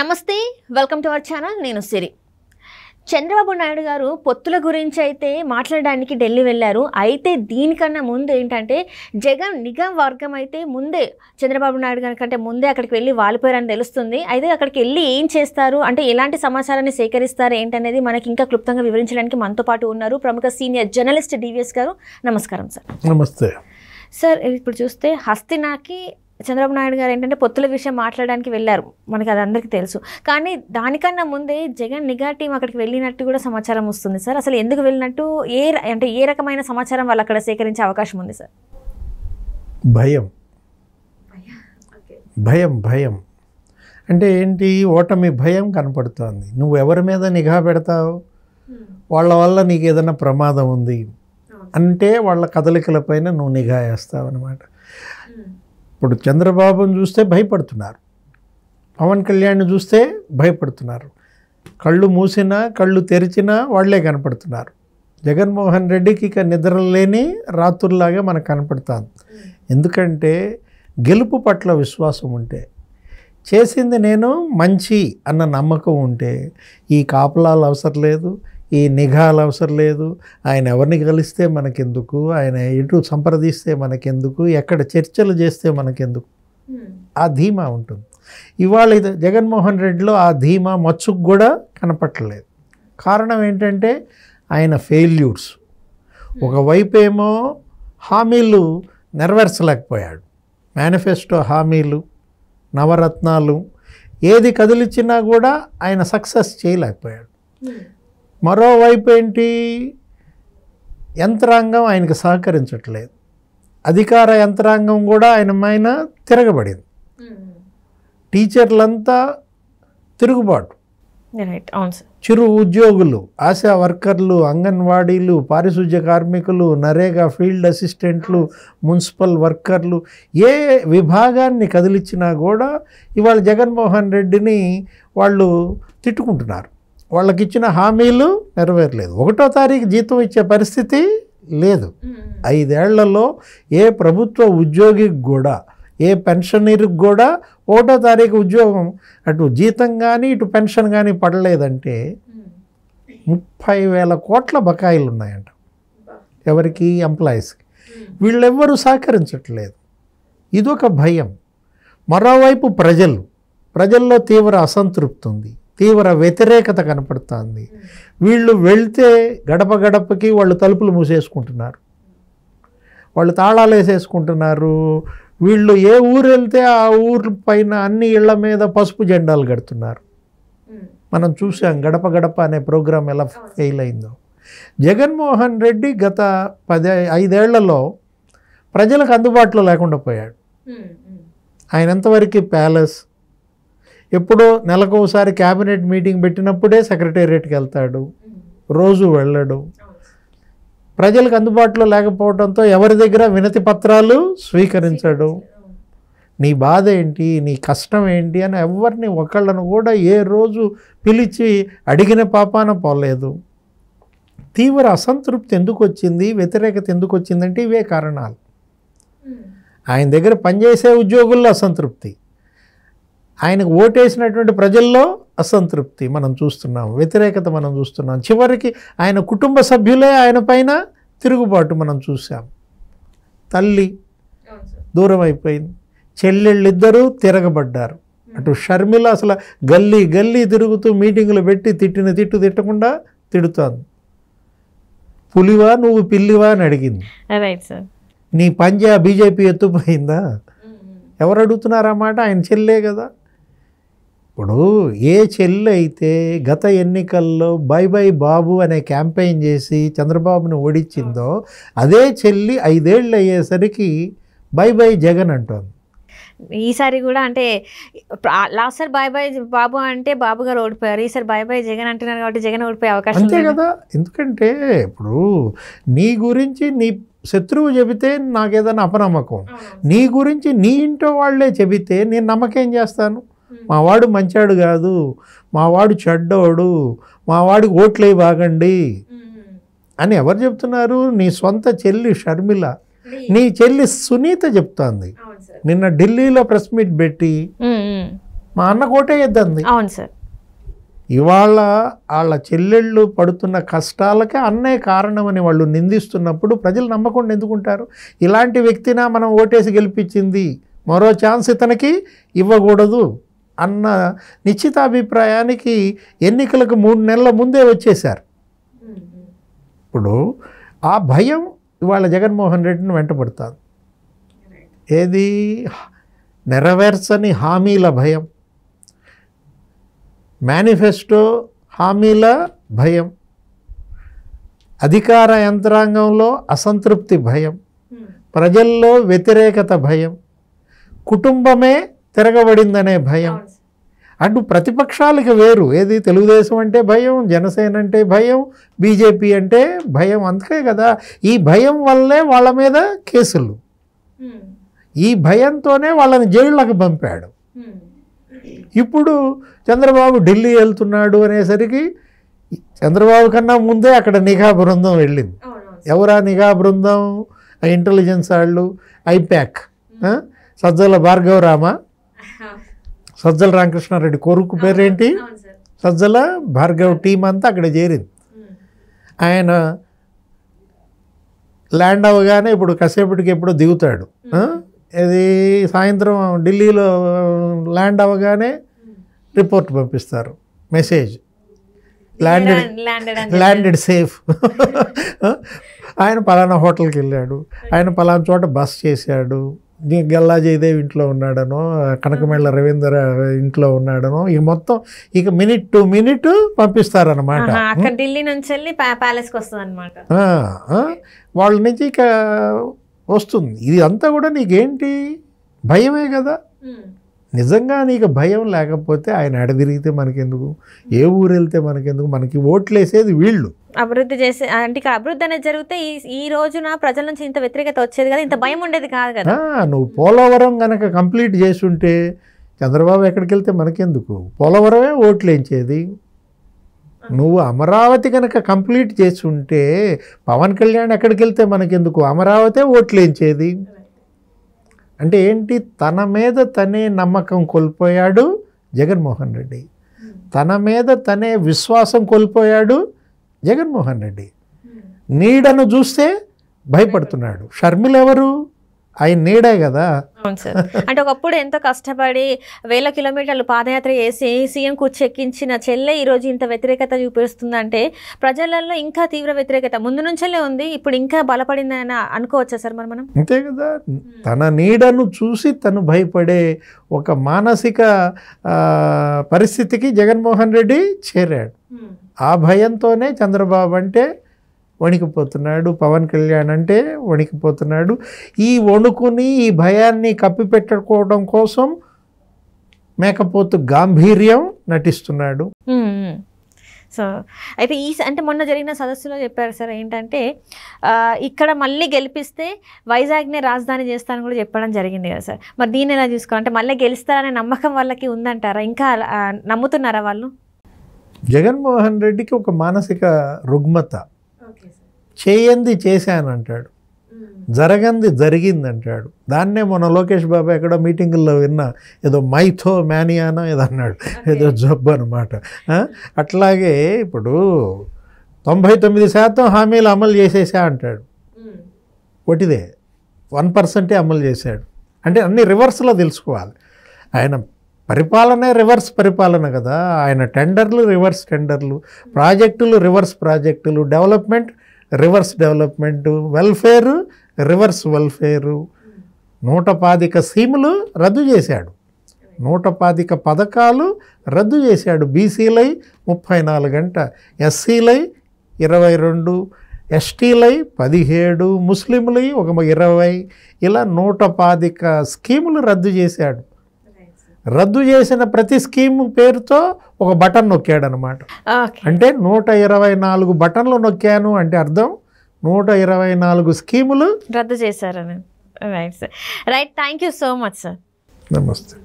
నమస్తే welcome to our channel నేను సిరి చంద్రబాబు నాయుడు గారు పొత్తుల గురించి అయితే మాట్లాడడానికి ఢిల్లీ వెళ్ళారు అయితే దీనికన్నా ముందు ఏంటంటే జగన్ నిఘం వర్గం అయితే ముందే చంద్రబాబు నాయుడు గారి కంటే ముందే అక్కడికి వెళ్ళి వాలిపోయారని తెలుస్తుంది అయితే అక్కడికి వెళ్ళి ఏం చేస్తారు అంటే ఎలాంటి సమాచారాన్ని సేకరిస్తారు ఏంటనేది మనకి ఇంకా క్లుప్తంగా వివరించడానికి మనతో పాటు ఉన్నారు ప్రముఖ సీనియర్ జర్నలిస్ట్ డివిఎస్ గారు నమస్కారం సార్ నమస్తే సార్ ఇప్పుడు చూస్తే హస్తినాకి చంద్రబాబు నాయుడు గారు ఏంటంటే పొత్తుల విషయం మాట్లాడడానికి వెళ్ళారు మనకి అది అందరికీ తెలుసు కానీ దానికన్నా ముందే జగన్ నిఘా టీం అక్కడికి వెళ్ళినట్టు కూడా సమాచారం వస్తుంది సార్ అసలు ఎందుకు వెళ్ళినట్టు ఏ అంటే ఏ రకమైన సమాచారం వాళ్ళు అక్కడ సేకరించే అవకాశం ఉంది సార్ భయం భయం భయం అంటే ఏంటి ఓటమి భయం కనపడుతోంది నువ్వు ఎవరి మీద నిఘా పెడతావు వాళ్ళ వల్ల నీకు ఏదైనా ప్రమాదం ఉంది అంటే వాళ్ళ కదలికల పైన నువ్వు నిఘా వేస్తావు అనమాట ఇప్పుడు చంద్రబాబును చూస్తే భయపడుతున్నారు పవన్ కళ్యాణ్ చూస్తే భయపడుతున్నారు కళ్ళు మూసినా కళ్ళు తెరిచినా వాళ్లే కనపడుతున్నారు జగన్మోహన్ రెడ్డికి ఇక లేని రాత్రుల్లాగా మనకు కనపడుతుంది ఎందుకంటే గెలుపు పట్ల విశ్వాసం ఉంటే చేసింది నేను మంచి అన్న నమ్మకం ఉంటే ఈ కాపలాలు అవసరం లేదు ఈ నిఘాలు అవసరం లేదు ఆయన ఎవరిని కలిస్తే మనకెందుకు ఆయన ఎటు సంప్రదిస్తే మనకెందుకు ఎక్కడ చర్చలు చేస్తే మనకెందుకు hmm. ఆ ధీమా ఉంటుంది ఇవాళ జగన్మోహన్ రెడ్డిలో ఆ ధీమా మచ్చుకు కూడా కనపట్టలేదు కారణం ఏంటంటే ఆయన ఫెయిల్యూర్స్ ఏమో hmm. హామీలు నెరవేర్చలేకపోయాడు మేనిఫెస్టో హామీలు నవరత్నాలు ఏది కదిలిచ్చినా కూడా ఆయన సక్సెస్ చేయలేకపోయాడు hmm. మరోవైపు ఏంటి యంత్రాంగం ఆయనకు సహకరించట్లేదు అధికార యంత్రాంగం కూడా ఆయన మైన తిరగబడింది టీచర్లంతా తిరుగుబాటు చిరు ఉద్యోగులు ఆశా వర్కర్లు అంగన్వాడీలు పారిశుధ్య కార్మికులు నరేగా ఫీల్డ్ అసిస్టెంట్లు మున్సిపల్ వర్కర్లు ఏ విభాగాన్ని కదిలిచ్చినా కూడా ఇవాళ జగన్మోహన్ రెడ్డిని వాళ్ళు తిట్టుకుంటున్నారు వాళ్ళకి ఇచ్చిన హామీలు నెరవేరలేదు ఒకటో తారీఖు జీతం ఇచ్చే పరిస్థితి లేదు ఐదేళ్లలో ఏ ప్రభుత్వ ఉద్యోగికి కూడా ఏ పెన్షనీర్కి కూడా ఒకటో తారీఖు ఉద్యోగం అటు జీతం కానీ ఇటు పెన్షన్ కానీ పడలేదంటే ముప్పై వేల కోట్ల బకాయిలు ఉన్నాయంట ఎవరికి ఎంప్లాయీస్కి వీళ్ళెవ్వరూ సహకరించట్లేదు ఇదొక భయం మరోవైపు ప్రజలు ప్రజల్లో తీవ్ర అసంతృప్తి ఉంది తీవ్ర వ్యతిరేకత కనపడుతోంది వీళ్ళు వెళ్తే గడప గడపకి వాళ్ళు తలుపులు మూసేసుకుంటున్నారు వాళ్ళు తాళాలు వేసేసుకుంటున్నారు వీళ్ళు ఏ ఊరు వెళ్తే ఆ ఊరు పైన అన్ని ఇళ్ల మీద పసుపు జెండాలు కడుతున్నారు మనం చూసాం గడప గడప అనే ప్రోగ్రాం ఎలా ఫెయిల్ అయిందో జగన్మోహన్ రెడ్డి గత పది ఐదేళ్లలో ప్రజలకు అందుబాటులో లేకుండా పోయాడు ఆయన ఎంతవరకు ప్యాలెస్ ఎప్పుడో నెలకు ఒకసారి క్యాబినెట్ మీటింగ్ పెట్టినప్పుడే సెక్రటేరియట్కి వెళ్తాడు రోజు వెళ్ళడు ప్రజలకు అందుబాటులో లేకపోవడంతో ఎవరి దగ్గర వినతి పత్రాలు స్వీకరించడు నీ బాధ ఏంటి నీ కష్టం ఏంటి అని ఎవరిని ఒకళ్ళను కూడా ఏ రోజు పిలిచి అడిగిన పాపాన పోలేదు తీవ్ర అసంతృప్తి ఎందుకు వచ్చింది వ్యతిరేకత ఎందుకు వచ్చిందంటే ఇవే కారణాలు ఆయన దగ్గర పనిచేసే ఉద్యోగుల్లో అసంతృప్తి ఆయనకు ఓటేసినటువంటి ప్రజల్లో అసంతృప్తి మనం చూస్తున్నాం వ్యతిరేకత మనం చూస్తున్నాం చివరికి ఆయన కుటుంబ సభ్యులే ఆయన పైన తిరుగుబాటు మనం చూసాం తల్లి దూరం అయిపోయింది చెల్లెళ్ళిద్దరూ తిరగబడ్డారు అటు షర్మిల అసలు గల్లీ గల్లీ తిరుగుతూ మీటింగులు పెట్టి తిట్టిన తిట్టు తిట్టకుండా తిడుతుంది పులివా నువ్వు పిల్లివా అని అడిగింది నీ పంజా బీజేపీ ఎత్తుపోయిందా ఎవరు అడుగుతున్నారా మాట ఆయన చెల్లే కదా ఇప్పుడు ఏ చెల్లి అయితే గత ఎన్నికల్లో బై బై బాబు అనే క్యాంపెయిన్ చేసి చంద్రబాబును ఓడించిందో అదే చెల్లి ఐదేళ్ళు అయ్యేసరికి బై బై జగన్ అంటోంది ఈసారి కూడా అంటే లాస్ట్ సార్ బాయ్ బాయ్ బాబు అంటే బాబు గారు ఓడిపోయారు ఈసారి బాయ్ బాయ్ జగన్ అంటున్నారు కాబట్టి జగన్ ఓడిపోయే అవకాశం అంతే కదా ఎందుకంటే ఇప్పుడు నీ గురించి నీ శత్రువు చెబితే నాకేదైనా అపనమ్మకం నీ గురించి నీ ఇంట్లో వాళ్ళే చెబితే నేను నమ్మకం చేస్తాను Hmm. మావాడు మంచాడు కాదు మావాడు చెడ్డోడు మావాడికి ఓట్లే బాగండి hmm. అని ఎవరు చెప్తున్నారు నీ సొంత చెల్లి షర్మిల నీ చెల్లి సునీత చెప్తోంది నిన్న ఢిల్లీలో ప్రెస్ మీట్ పెట్టి hmm, మా అన్న కోటే అవును సార్ ఇవాళ వాళ్ళ చెల్లెళ్ళు పడుతున్న కష్టాలకే అన్నే కారణమని వాళ్ళు నిందిస్తున్నప్పుడు ప్రజలు నమ్మకుండా ఎందుకుంటారు ఇలాంటి వ్యక్తినా మనం ఓటేసి గెలిపించింది మరో ఛాన్స్ ఇతనికి ఇవ్వకూడదు అన్న నిశ్చితాభిప్రాయానికి ఎన్నికలకు మూడు నెలల ముందే వచ్చేశారు ఇప్పుడు ఆ భయం ఇవాళ జగన్మోహన్ రెడ్డిని వెంటబడుతుంది ఏది నెరవేర్చని హామీల భయం మేనిఫెస్టో హామీల భయం అధికార యంత్రాంగంలో అసంతృప్తి భయం ప్రజల్లో వ్యతిరేకత భయం కుటుంబమే తిరగబడిందనే భయం అటు ప్రతిపక్షాలకి వేరు ఏది తెలుగుదేశం అంటే భయం జనసేన అంటే భయం బీజేపీ అంటే భయం అందుకే కదా ఈ భయం వల్లే వాళ్ళ మీద కేసులు ఈ భయంతోనే వాళ్ళని జైళ్ళకు పంపాడు ఇప్పుడు చంద్రబాబు ఢిల్లీ వెళ్తున్నాడు అనేసరికి చంద్రబాబు కన్నా ముందే అక్కడ నిఘా బృందం వెళ్ళింది ఎవరా నిఘా బృందం ఇంటెలిజెన్స్ వాళ్ళు ఐప్యాక్ సజ్జల భార్గవరామ సజ్జల రామకృష్ణారెడ్డి కొరుకు పేరేంటి సజ్జల భార్గవ్ టీం అంతా అక్కడ చేరింది ఆయన ల్యాండ్ అవ్వగానే ఇప్పుడు కసేపటికి ఎప్పుడో దిగుతాడు ఇది సాయంత్రం ఢిల్లీలో ల్యాండ్ అవ్వగానే రిపోర్ట్ పంపిస్తారు మెసేజ్ ల్యాండెడ్ ల్యాండెడ్ సేఫ్ ఆయన పలానా హోటల్కి వెళ్ళాడు ఆయన పలానా చోట బస్ చేశాడు గల్లా జయదేవ్ ఇంట్లో ఉన్నాడనో కనకమేళ్ళ రవీంద్ర ఇంట్లో ఉన్నాడనో ఇక మొత్తం ఇక మినిట్ టు మినిట్ పంపిస్తారనమాట ఢిల్లీ నుంచి వెళ్ళి ప్యాలెస్కి వస్తుంది అనమాట వాళ్ళ నుంచి ఇక వస్తుంది ఇది అంతా కూడా నీకేంటి భయమే కదా నిజంగా నీకు భయం లేకపోతే ఆయన అడవిరిగితే మనకెందుకు ఏ ఊరు వెళ్తే మనకెందుకు మనకి ఓట్లేసేది వీళ్ళు అభివృద్ధి చేసే అంటే అభివృద్ధి అనేది జరిగితే ఈ ఈ రోజున ప్రజల నుంచి ఇంత వ్యతిరేకత వచ్చేది కదా ఇంత భయం ఉండేది కాదు కదా నువ్వు పోలవరం కనుక కంప్లీట్ ఉంటే చంద్రబాబు ఎక్కడికి వెళ్తే మనకెందుకు పోలవరమే ఓట్లేంచేది నువ్వు అమరావతి కనుక కంప్లీట్ చేసి ఉంటే పవన్ కళ్యాణ్ ఎక్కడికి వెళ్తే మనకెందుకు అమరావతే ఓట్లేంచేది అంటే ఏంటి తన మీద తనే నమ్మకం కోల్పోయాడు జగన్మోహన్ రెడ్డి తన మీద తనే విశ్వాసం కోల్పోయాడు జగన్మోహన్ రెడ్డి hmm. నీడను చూస్తే భయపడుతున్నాడు షర్మిలెవరు ఆయన నీడే కదా అంటే ఒకప్పుడు ఎంతో కష్టపడి వేల కిలోమీటర్లు పాదయాత్ర చేసి సీఎం కూర్చెక్కించిన చెల్లె ఈ రోజు ఇంత వ్యతిరేకత చూపిస్తుందంటే ప్రజలలో ఇంకా తీవ్ర వ్యతిరేకత ముందు నుంచే ఉంది ఇప్పుడు ఇంకా బలపడిందని అనుకోవచ్చా సార్ మరి మనం అంతే కదా తన నీడను చూసి తను భయపడే ఒక మానసిక పరిస్థితికి జగన్మోహన్ రెడ్డి చేరాడు ఆ భయంతోనే చంద్రబాబు అంటే వణికిపోతున్నాడు పవన్ కళ్యాణ్ అంటే వణికిపోతున్నాడు ఈ వణుకుని ఈ భయాన్ని కప్పిపెట్టుకోవడం కోసం మేకపోతు గాంభీర్యం నటిస్తున్నాడు సో అయితే ఈ అంటే మొన్న జరిగిన సదస్సులో చెప్పారు సార్ ఏంటంటే ఇక్కడ మళ్ళీ గెలిపిస్తే వైజాగ్నే రాజధాని చేస్తానని కూడా చెప్పడం జరిగింది కదా సార్ మరి దీన్ని ఎలా చూసుకోవాలంటే మళ్ళీ గెలుస్తారనే నమ్మకం వాళ్ళకి ఉందంటారా ఇంకా నమ్ముతున్నారా వాళ్ళు జగన్మోహన్ రెడ్డికి ఒక మానసిక రుగ్మత చేయంది చేశాను అంటాడు జరగంది జరిగింది అంటాడు దాన్నే మన లోకేష్ బాబా ఎక్కడో మీటింగుల్లో విన్నా ఏదో మైథో మ్యానియానో ఏదో అన్నాడు ఏదో జబ్బు అనమాట అట్లాగే ఇప్పుడు తొంభై తొమ్మిది శాతం హామీలు అమలు చేసేసా అంటాడు ఒకటిదే వన్ పర్సెంటే అమలు చేశాడు అంటే అన్ని రివర్స్లో తెలుసుకోవాలి ఆయన పరిపాలనే రివర్స్ పరిపాలన కదా ఆయన టెండర్లు రివర్స్ టెండర్లు ప్రాజెక్టులు రివర్స్ ప్రాజెక్టులు development reverse development welfare reverse welfare నూట పాతిక స్కీములు రద్దు చేశాడు నూట పథకాలు రద్దు చేశాడు బీసీలై ముప్పై నాలుగు గంట ఎస్సీలై ఇరవై రెండు ఎస్టీలై పదిహేడు ముస్లింలై ఒక ఇరవై ఇలా నూట స్కీములు రద్దు చేశాడు రద్దు చేసిన ప్రతి స్కీమ్ పేరుతో ఒక బటన్ నొక్కాడనమాట అంటే నూట ఇరవై నాలుగు బటన్లు నొక్కాను అంటే అర్థం నూట ఇరవై నాలుగు స్కీములు రద్దు చేశారని right sir right thank you so much sir నమస్తే